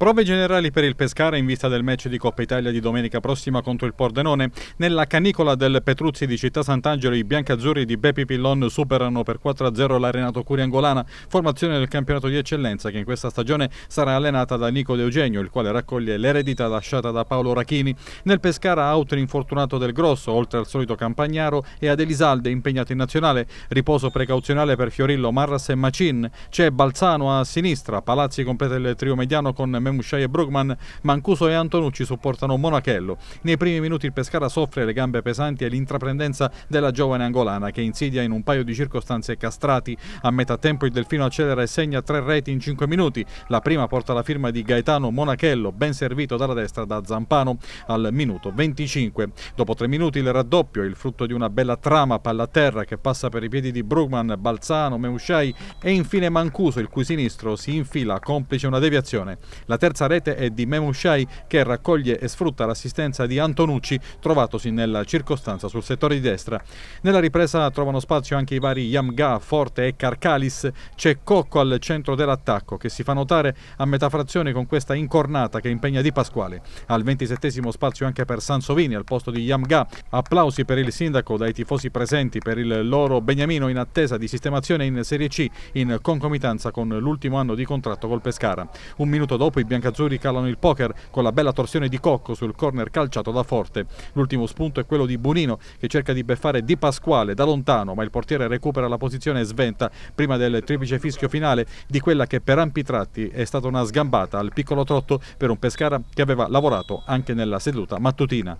Prove generali per il Pescara in vista del match di Coppa Italia di domenica prossima contro il Pordenone. Nella canicola del Petruzzi di Città Sant'Angelo i biancazzurri di Beppi Pillon superano per 4-0 l'Arenato Curiangolana, formazione del campionato di eccellenza che in questa stagione sarà allenata da Nico De Eugenio, il quale raccoglie l'eredità lasciata da Paolo Rachini. Nel Pescara out infortunato del Grosso, oltre al solito Campagnaro e ad Elisalde impegnato in nazionale, riposo precauzionale per Fiorillo, Marras e Macin. C'è Balzano a sinistra, Palazzi completa il trio mediano con Memoriale insieme Musciai e Brugman, Mancuso e Antonucci supportano Monachello. Nei primi minuti il Pescara soffre le gambe pesanti e l'intraprendenza della giovane angolana che insidia in un paio di circostanze castrati. A metà tempo il Delfino accelera e segna tre reti in cinque minuti. La prima porta la firma di Gaetano Monachello, ben servito dalla destra da Zampano al minuto 25. Dopo tre minuti il raddoppio, il frutto di una bella trama palla a terra che passa per i piedi di Brugman, Balzano, Meusciai e infine Mancuso, il cui sinistro si infila complice una deviazione. La terza rete è di Memushai che raccoglie e sfrutta l'assistenza di Antonucci trovatosi nella circostanza sul settore di destra. Nella ripresa trovano spazio anche i vari Yamga, Forte e Carcalis. C'è Cocco al centro dell'attacco che si fa notare a metà frazione con questa incornata che impegna Di Pasquale. Al 27 spazio anche per Sansovini al posto di Yamga. Applausi per il sindaco dai tifosi presenti per il loro Beniamino in attesa di sistemazione in Serie C in concomitanza con l'ultimo anno di contratto col Pescara. Un minuto dopo i biancazzurri calano il poker con la bella torsione di Cocco sul corner calciato da Forte. L'ultimo spunto è quello di Bonino che cerca di beffare Di Pasquale da lontano, ma il portiere recupera la posizione e sventa prima del triplice fischio finale di quella che per ampi tratti è stata una sgambata al piccolo trotto per un Pescara che aveva lavorato anche nella seduta mattutina.